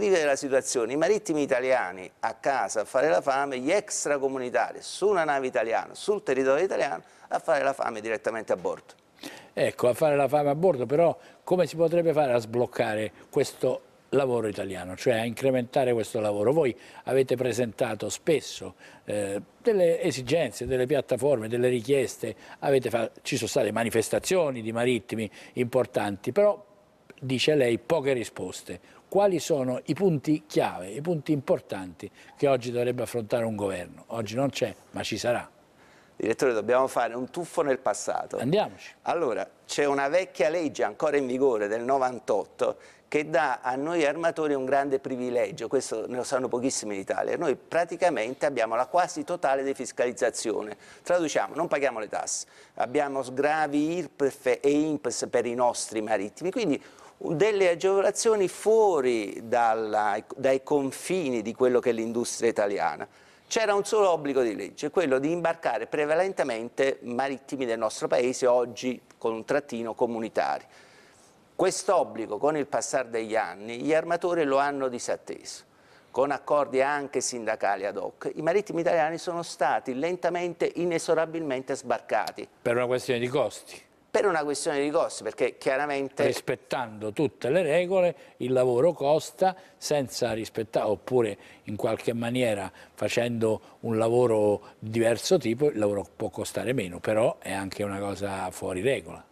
descrivere la situazione, i marittimi italiani a casa a fare la fame, gli extracomunitari su una nave italiana, sul territorio italiano, a fare la fame direttamente a bordo. Ecco, a fare la fame a bordo, però come si potrebbe fare a sbloccare questo lavoro italiano, cioè a incrementare questo lavoro. Voi avete presentato spesso eh, delle esigenze, delle piattaforme, delle richieste, ci sono state manifestazioni di marittimi importanti, però dice lei poche risposte quali sono i punti chiave, i punti importanti che oggi dovrebbe affrontare un governo. Oggi non c'è, ma ci sarà. Direttore, dobbiamo fare un tuffo nel passato. Andiamoci. Allora, c'è una vecchia legge ancora in vigore del 98 che dà a noi armatori un grande privilegio, questo ne lo sanno pochissimi in Italia, noi praticamente abbiamo la quasi totale defiscalizzazione, traduciamo, non paghiamo le tasse, abbiamo sgravi IRPEF e INPS per i nostri marittimi, quindi delle agevolazioni fuori dalla, dai confini di quello che è l'industria italiana. C'era un solo obbligo di legge, quello di imbarcare prevalentemente marittimi del nostro paese, oggi con un trattino comunitario. Quest'obbligo, con il passare degli anni, gli armatori lo hanno disatteso con accordi anche sindacali ad hoc, i marittimi italiani sono stati lentamente, inesorabilmente sbarcati. Per una questione di costi? per una questione di costi, perché chiaramente... Rispettando tutte le regole, il lavoro costa senza rispettare, oppure in qualche maniera facendo un lavoro di diverso tipo, il lavoro può costare meno, però è anche una cosa fuori regola.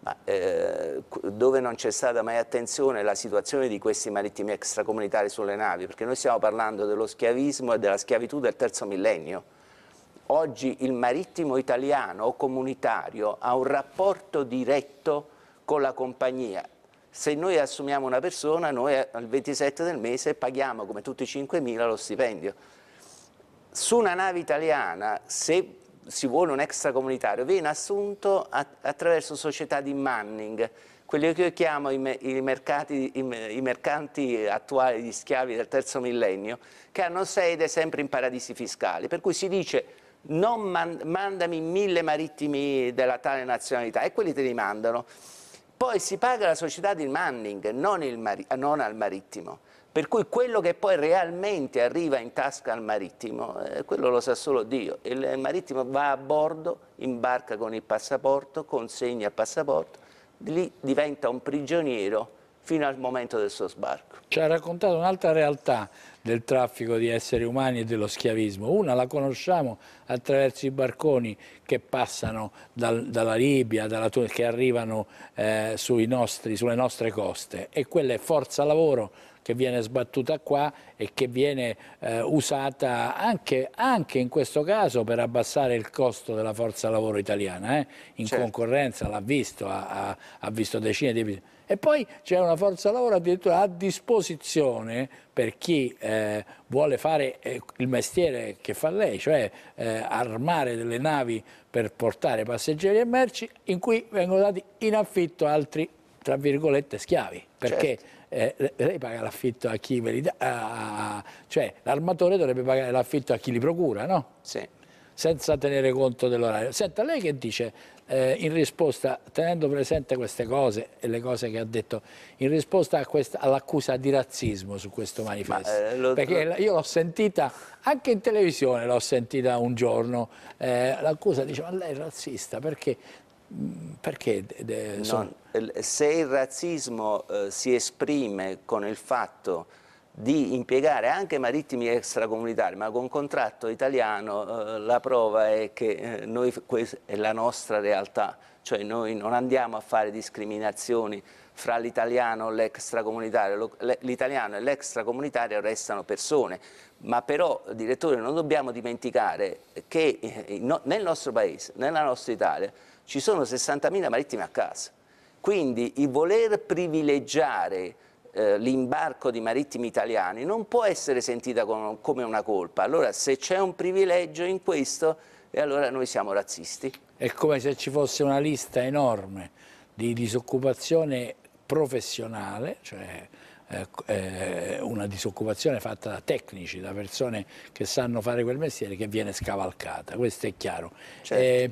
Ma, eh, dove non c'è stata mai attenzione la situazione di questi marittimi extracomunitari sulle navi, perché noi stiamo parlando dello schiavismo e della schiavitù del terzo millennio Oggi il marittimo italiano o comunitario ha un rapporto diretto con la compagnia. Se noi assumiamo una persona, noi al 27 del mese paghiamo come tutti i 5.000 lo stipendio. Su una nave italiana, se si vuole un extracomunitario, viene assunto attraverso società di manning, quelli che io chiamo i, i, mercati, i, i, mercanti attuali di schiavi del terzo millennio, che hanno sede sempre in paradisi fiscali. Per cui si dice non man mandami mille marittimi della tale nazionalità e quelli te li mandano. Poi si paga la società di manning, non, non al marittimo. Per cui quello che poi realmente arriva in tasca al marittimo, eh, quello lo sa solo Dio. Il marittimo va a bordo, imbarca con il passaporto, consegna il passaporto, lì diventa un prigioniero fino al momento del suo sbarco. Ci ha raccontato un'altra realtà del traffico di esseri umani e dello schiavismo. Una la conosciamo attraverso i barconi che passano dal, dalla Libia, dalla, che arrivano eh, nostri, sulle nostre coste e quella è forza lavoro che viene sbattuta qua e che viene eh, usata anche, anche, in questo caso per abbassare il costo della forza lavoro italiana. Eh? In certo. concorrenza l'ha visto, ha, ha, visto decine di... E poi c'è una forza lavoro addirittura a disposizione per chi eh, vuole fare eh, il mestiere che fa lei, cioè eh, armare delle navi per portare passeggeri e merci, in cui vengono dati in affitto altri, tra virgolette, schiavi. Perché certo. Eh, lei paga l'affitto a chi ve li dà, cioè l'armatore dovrebbe pagare l'affitto a chi li procura, no? Sì senza tenere conto dell'orario. Senta, lei che dice eh, in risposta, tenendo presente queste cose e le cose che ha detto, in risposta all'accusa di razzismo su questo manifesto. Ma, eh, lo... Perché io l'ho sentita, anche in televisione l'ho sentita un giorno, eh, l'accusa diceva lei è razzista perché... perché de, de, se il razzismo eh, si esprime con il fatto di impiegare anche marittimi extracomunitari, ma con contratto italiano eh, la prova è che eh, noi, questa è la nostra realtà, cioè noi non andiamo a fare discriminazioni fra l'italiano e l'extracomunitario, l'italiano e l'extracomunitario restano persone, ma però direttore non dobbiamo dimenticare che eh, nel nostro paese, nella nostra Italia, ci sono 60.000 marittimi a casa, quindi il voler privilegiare eh, l'imbarco di marittimi italiani non può essere sentita con, come una colpa. Allora se c'è un privilegio in questo, e allora noi siamo razzisti. È come se ci fosse una lista enorme di disoccupazione professionale, cioè eh, eh una disoccupazione fatta da tecnici, da persone che sanno fare quel mestiere, che viene scavalcata, questo è chiaro. Certo. Eh,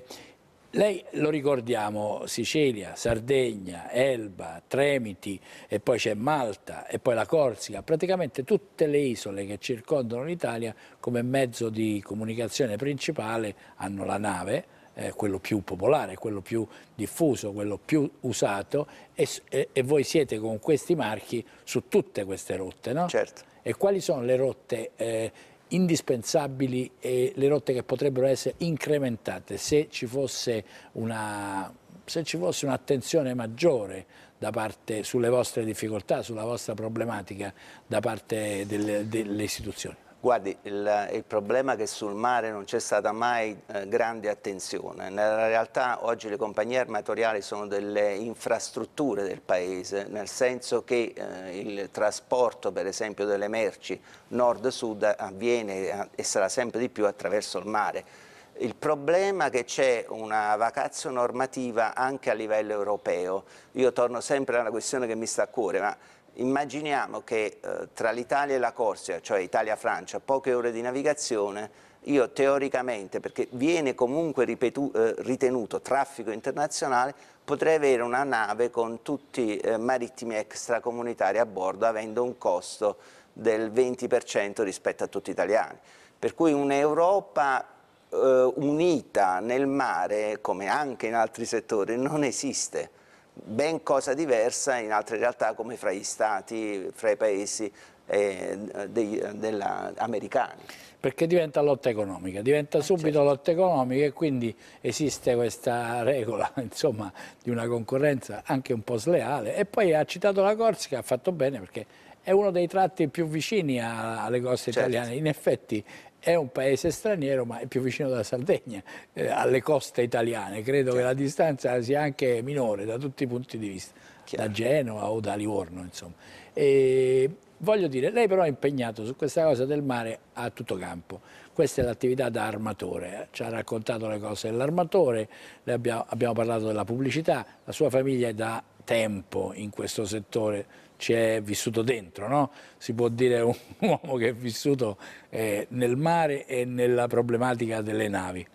lei lo ricordiamo, Sicilia, Sardegna, Elba, Tremiti e poi c'è Malta e poi la Corsica, praticamente tutte le isole che circondano l'Italia come mezzo di comunicazione principale hanno la nave, eh, quello più popolare, quello più diffuso, quello più usato e, e, e voi siete con questi marchi su tutte queste rotte, no? Certo. E quali sono le rotte eh, indispensabili e le rotte che potrebbero essere incrementate se ci fosse un'attenzione un maggiore parte, sulle vostre difficoltà, sulla vostra problematica da parte delle, delle istituzioni. Guardi, il, il, problema è che sul mare non c'è stata mai eh, grande attenzione. Nella realtà oggi le compagnie armatoriali sono delle infrastrutture del paese, nel senso che eh, il trasporto per esempio delle merci nord-sud avviene e eh, sarà sempre di più attraverso il mare il problema è che c'è una vacazio normativa anche a livello europeo. Io torno sempre alla questione che mi sta a cuore, ma immaginiamo che eh, tra l'Italia e la Corsia, cioè Italia-Francia, poche ore di navigazione, io teoricamente, perché viene comunque ripetu, eh, ritenuto traffico internazionale, potrei avere una nave con tutti eh, marittimi extracomunitari a bordo, avendo un costo del 20% rispetto a tutti gli italiani. Per cui un'Europa eh, unita nel mare, come anche in altri settori, non esiste. Ben cosa diversa in altre realtà come fra gli stati, fra i paesi eh, degli, americani. Perché diventa lotta economica, diventa eh, subito certo. lotta economica e quindi esiste questa regola insomma, di una concorrenza anche un po' sleale. E poi ha citato la Corsica, ha fatto bene perché è uno dei tratti più vicini alle coste certo. italiane. In effetti è un paese straniero ma è più vicino alla Sardegna, eh, alle coste italiane, credo Chiaro. che la distanza sia anche minore da tutti i punti di vista, Chiaro. da Genova o da Livorno insomma. E voglio dire, lei però è impegnato su questa cosa del mare a tutto campo, questa è l'attività da armatore, eh. ci ha raccontato le cose dell'armatore, abbiamo, abbiamo parlato della pubblicità, la sua famiglia è da tempo in questo settore ci è vissuto dentro, no? si può dire un uomo che è vissuto eh, nel mare e nella problematica delle navi.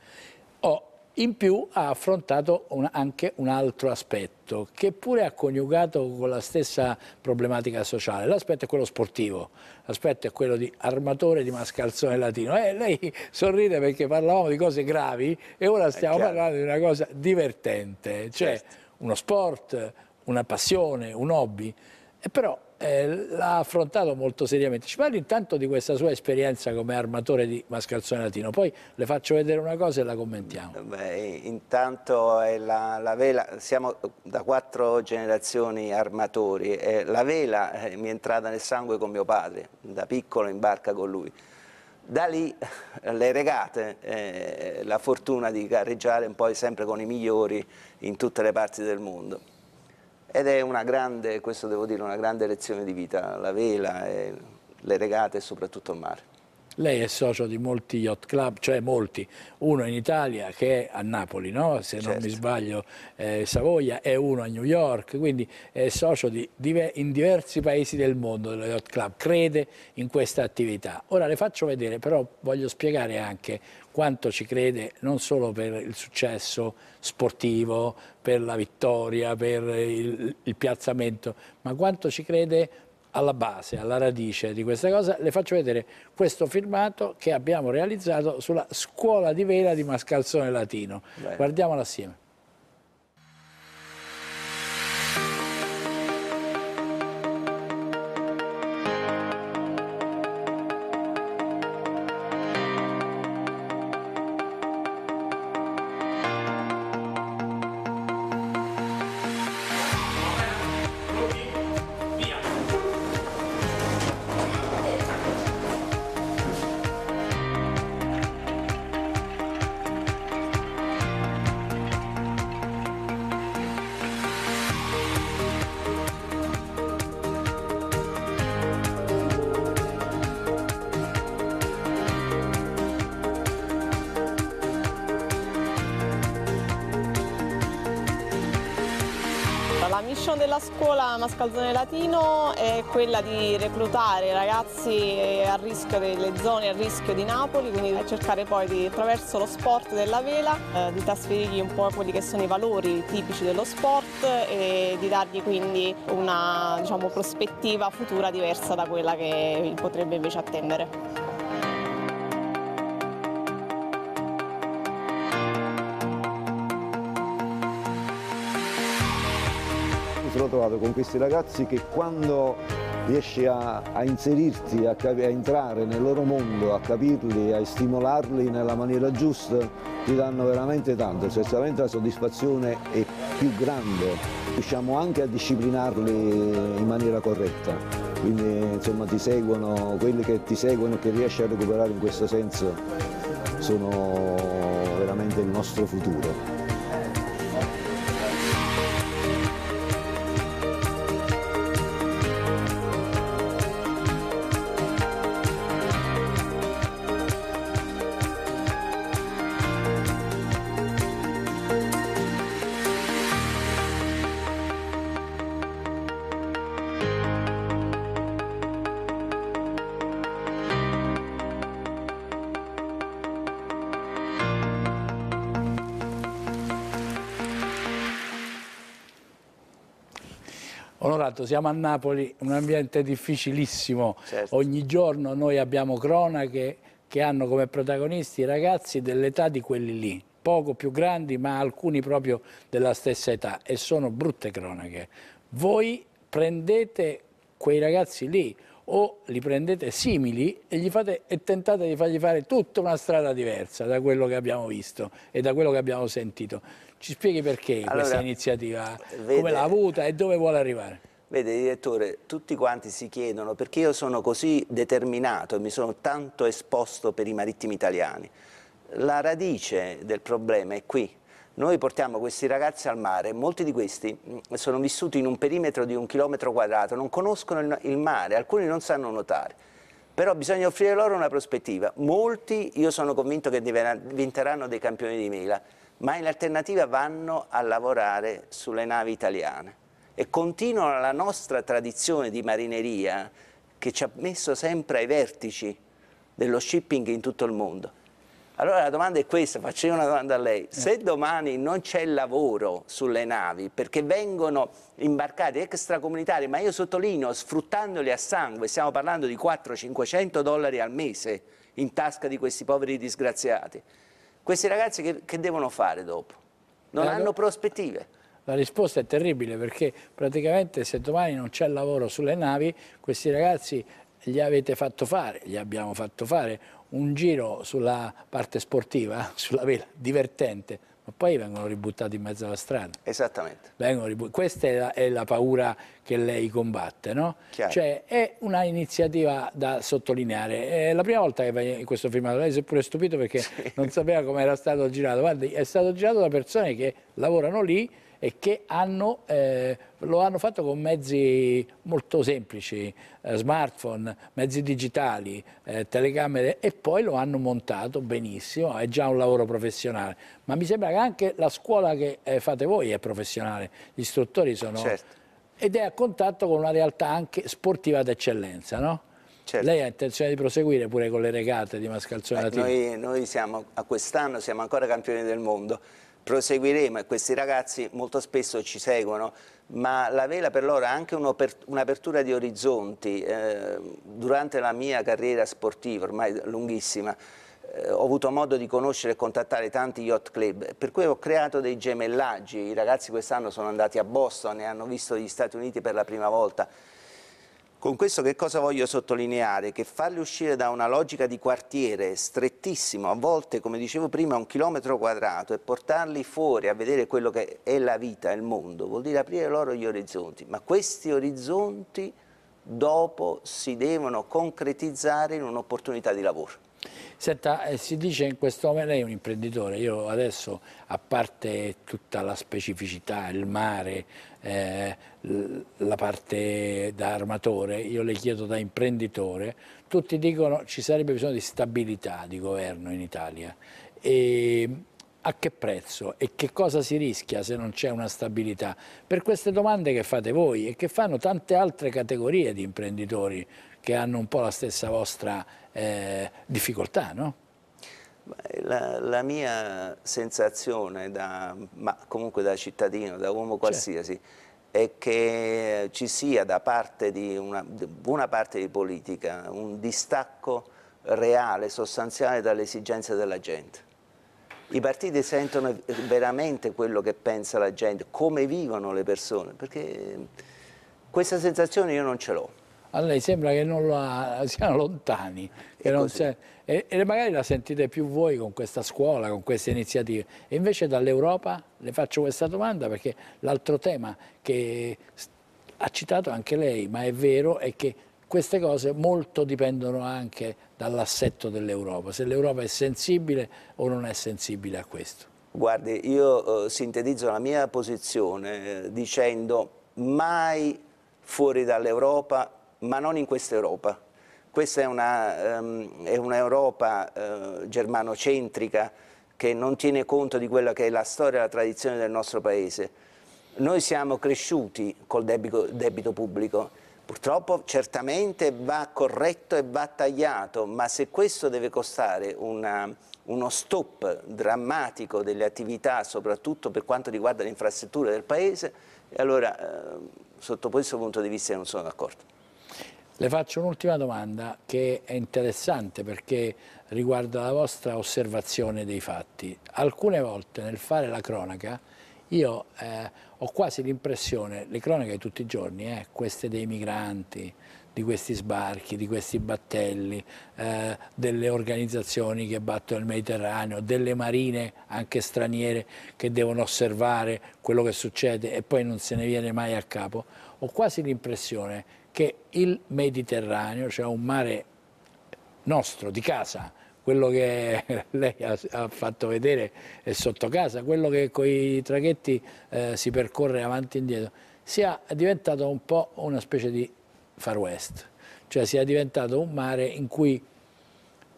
Oh, in più ha affrontato un, anche un altro aspetto che pure ha coniugato con la stessa problematica sociale. L'aspetto è quello sportivo, l'aspetto è quello di armatore di mascalzone latino. Eh, lei sorride perché parlavamo di cose gravi e ora stiamo parlando di una cosa divertente, cioè certo. uno sport, una passione, un hobby. E eh, però eh, l'ha affrontato molto seriamente. Ci parli intanto di questa sua esperienza come armatore di Mascalzone Latino, poi le faccio vedere una cosa e la commentiamo. Eh, beh, intanto la, la, vela, siamo da quattro generazioni armatori, eh, la vela eh, mi è entrata nel sangue con mio padre, da piccolo in barca con lui. Da lì eh, le regate, la fortuna di gareggiare poi sempre con i migliori in tutte le parti del mondo ed è una grande, questo devo dire, una grande lezione di vita, la vela, le regate e soprattutto il mare. Lei è socio di molti yacht club, cioè molti, uno in Italia che è a Napoli, no? se certo. non mi certo. sbaglio eh, Savoia, e uno a New York, quindi è socio di, di, in diversi paesi del mondo dello yacht club, crede in questa attività. Ora le faccio vedere, però voglio spiegare anche quanto ci crede non solo per il successo sportivo, per la vittoria, per il, il piazzamento, ma quanto ci crede alla base, alla radice di questa cosa, le faccio vedere questo filmato che abbiamo realizzato sulla scuola di vela di Mascalzone Latino. Bene. Guardiamolo assieme. missione della scuola Mascalzone Latino è quella di reclutare ragazzi a rischio delle zone a rischio di Napoli, quindi cercare poi di, attraverso lo sport della vela eh, di trasferirgli un po' quelli che sono i valori tipici dello sport e di dargli quindi una diciamo, prospettiva futura diversa da quella che potrebbe invece attendere. sono trovato con questi ragazzi che quando riesci a, a inserirti, a, a, entrare nel loro mondo, a capirli, a stimolarli nella maniera giusta, ti danno veramente tanto, certamente cioè, la soddisfazione è più grande, riusciamo anche a disciplinarli in maniera corretta, quindi insomma ti seguono, quelli che ti seguono e che riesci a recuperare in questo senso sono veramente il nostro futuro. fatto, siamo a Napoli, un ambiente difficilissimo, certo. ogni giorno noi abbiamo cronache che hanno come protagonisti i ragazzi dell'età di quelli lì, poco più grandi ma alcuni proprio della stessa età e sono brutte cronache. Voi prendete quei ragazzi lì o li prendete simili e, fate, e, tentate di fargli fare tutta una strada diversa da quello che abbiamo visto e da quello che abbiamo sentito. Ci spieghi perché allora, questa iniziativa, vede, come l'ha avuta e dove vuole arrivare? Vede direttore, tutti quanti si chiedono perché io sono così determinato e mi sono tanto esposto per i marittimi italiani. La radice del problema è qui. Noi portiamo questi ragazzi al mare, molti di questi mm, sono vissuti in un perimetro di un chilometro quadrato, non conoscono il mare, alcuni non sanno nuotare. Però bisogna offrire loro una prospettiva. Molti, io sono convinto che diventeranno dei campioni di Mela, ma in alternativa vanno a lavorare sulle navi italiane e continua la nostra tradizione di marineria che ci ha messo sempre ai vertici dello shipping in tutto il mondo. Allora la domanda è questa, faccio io una domanda a lei. Eh. Se domani non c'è lavoro sulle navi perché vengono imbarcati extracomunitari, ma io sottolineo sfruttandoli a sangue, stiamo parlando di 400-500 dollari al mese in tasca di questi poveri disgraziati, questi ragazzi che, che devono fare dopo? Non allora... Eh, hanno prospettive. La risposta è terribile perché praticamente se domani non c'è lavoro sulle navi, questi ragazzi gli avete fatto fare, gli abbiamo fatto fare un giro sulla parte sportiva, sulla vela, divertente, ma poi vengono ributtati in mezzo alla strada. Esattamente. Questa è la, è la, paura che lei combatte, no? Cioè è una iniziativa da sottolineare. È la prima volta che va in questo filmato, lei si è pure stupito perché sì. non sapeva come era stato girato. Guardi, è stato girato da persone che lavorano lì, e che hanno, eh, lo hanno fatto con mezzi molto semplici, eh, smartphone, mezzi digitali, eh, telecamere e poi lo hanno montato benissimo, è già un lavoro professionale. Ma mi sembra che anche la scuola che eh, fate voi è professionale, gli istruttori sono... Certo. Ed è a contatto con una realtà anche sportiva d'eccellenza, no? Certo. Lei ha intenzione di proseguire pure con le regate di Mascalzone eh, Noi, noi siamo, a quest'anno siamo ancora campioni del mondo, proseguiremo e questi ragazzi molto spesso ci seguono, ma la vela per loro è anche un'apertura di orizzonti. Eh, durante la mia carriera sportiva, ormai lunghissima, eh, ho avuto modo di conoscere e contattare tanti yacht club, per cui ho creato dei gemellaggi. I ragazzi quest'anno sono andati a Boston e hanno visto gli Stati Uniti per la prima volta con questo che cosa voglio sottolineare? Che farli uscire da una logica di quartiere strettissimo, a volte come dicevo prima un chilometro quadrato e portarli fuori a vedere quello che è la vita, il mondo, vuol dire aprire loro gli orizzonti, ma questi orizzonti dopo si devono concretizzare in un'opportunità di lavoro. Senta, eh, si dice in questo momento, lei è un imprenditore, io adesso, a parte tutta la specificità, il mare, eh, la parte da armatore, io le chiedo da imprenditore, tutti dicono ci sarebbe bisogno di stabilità di governo in Italia. E a che prezzo e che cosa si rischia se non c'è una stabilità? Per queste domande che fate voi e che fanno tante altre categorie di imprenditori che hanno un po' la stessa vostra eh, difficoltà, no? Eh, la, la, mia sensazione, da, ma comunque da cittadino, da uomo certo. qualsiasi, è che ci sia da parte di una buona parte di politica un distacco reale, sostanziale dalle esigenze della gente. I partiti sentono veramente quello che pensa la gente, come vivono le persone, perché eh, questa sensazione io non ce l'ho a lei sembra che non la, siano lontani. Sia, e, e, magari la sentite più voi con questa scuola, con queste iniziative. E invece dall'Europa le faccio questa domanda perché l'altro tema che ha citato anche lei, ma è vero, è che queste cose molto dipendono anche dall'assetto dell'Europa, se l'Europa è sensibile o non è sensibile a questo. Guardi, io eh, sintetizzo la mia posizione eh, dicendo mai fuori dall'Europa ma non in questa Europa. Questa è ehm, un'Europa um, eh, germanocentrica che non tiene conto di quella che è la storia e la tradizione del nostro Paese. Noi siamo cresciuti col debito, debito pubblico, purtroppo certamente va corretto e va tagliato, ma se questo deve costare una, uno stop drammatico delle attività, soprattutto per quanto riguarda le infrastrutture del Paese, allora eh, sotto questo punto di vista non sono d'accordo. Le faccio un'ultima domanda che è interessante perché riguarda la vostra osservazione dei fatti. Alcune volte nel fare la cronaca io eh, ho quasi l'impressione, le cronache di tutti i giorni, eh, queste dei migranti, di questi sbarchi, di questi battelli, eh, delle organizzazioni che battono il Mediterraneo, delle marine anche straniere che devono osservare quello che succede e poi non se ne viene mai a capo, ho quasi l'impressione che il Mediterraneo, cioè un mare nostro, di casa, quello che lei ha, fatto vedere è sotto casa, quello che con i traghetti eh, si percorre avanti e indietro, sia diventato un po' una specie di far west, cioè sia diventato un mare in cui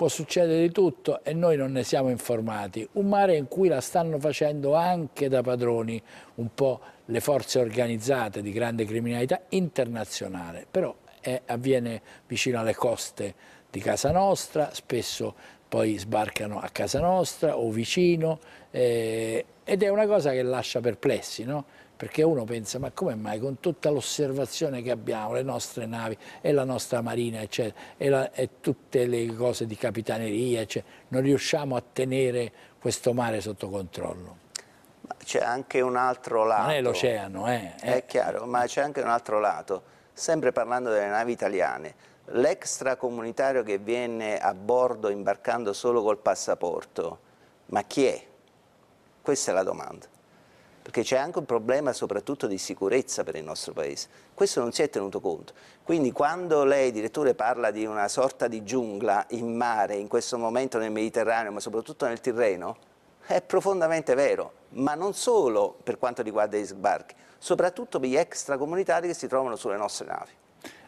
può succedere di tutto e noi non ne siamo informati. Un mare in cui la stanno facendo anche da padroni un po' le forze organizzate di grande criminalità internazionale, però è, avviene vicino alle coste di casa nostra, spesso poi sbarcano a casa nostra o vicino eh, ed è una cosa che lascia perplessi, no? perché uno pensa ma come mai con tutta l'osservazione che abbiamo, le nostre navi e la nostra marina eccetera, e, la, e, tutte le cose di capitaneria eccetera, non riusciamo a tenere questo mare sotto controllo? C'è anche un altro lato. Non è l'oceano, eh. È, è eh. chiaro, ma c'è anche un altro lato. Sempre parlando delle navi italiane, l'extracomunitario che viene a bordo imbarcando solo col passaporto, ma chi è? Questa è la domanda perché c'è anche un problema soprattutto di sicurezza per il nostro Paese. Questo non si è tenuto conto. Quindi quando lei, direttore, parla di una sorta di giungla in mare, in questo momento nel Mediterraneo, ma soprattutto nel Tirreno, è profondamente vero, ma non solo per quanto riguarda gli sbarchi, soprattutto per gli extracomunitari che si trovano sulle nostre navi.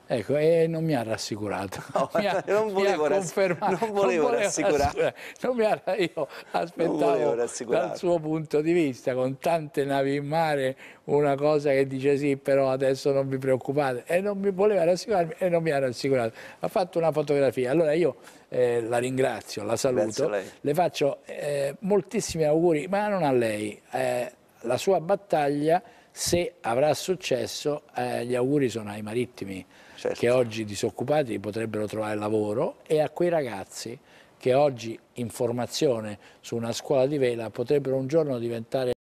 Ecco, e non mi ha rassicurato. No, mi ha, non, volevo mi non volevo rassicurare. Non mi ha, io aspettavo dal suo punto di vista, con tante navi in mare, una cosa che dice sì, però adesso non vi preoccupate. E non mi voleva rassicurarmi e non mi ha rassicurato. Ha fatto una fotografia. Allora io eh, la ringrazio, la saluto. Le faccio eh, moltissimi auguri, ma non a lei. Eh, la sua battaglia, se avrà successo, eh, gli auguri sono ai marittimi certo. che oggi disoccupati potrebbero trovare lavoro e a quei ragazzi che oggi in formazione su una scuola di vela potrebbero un giorno diventare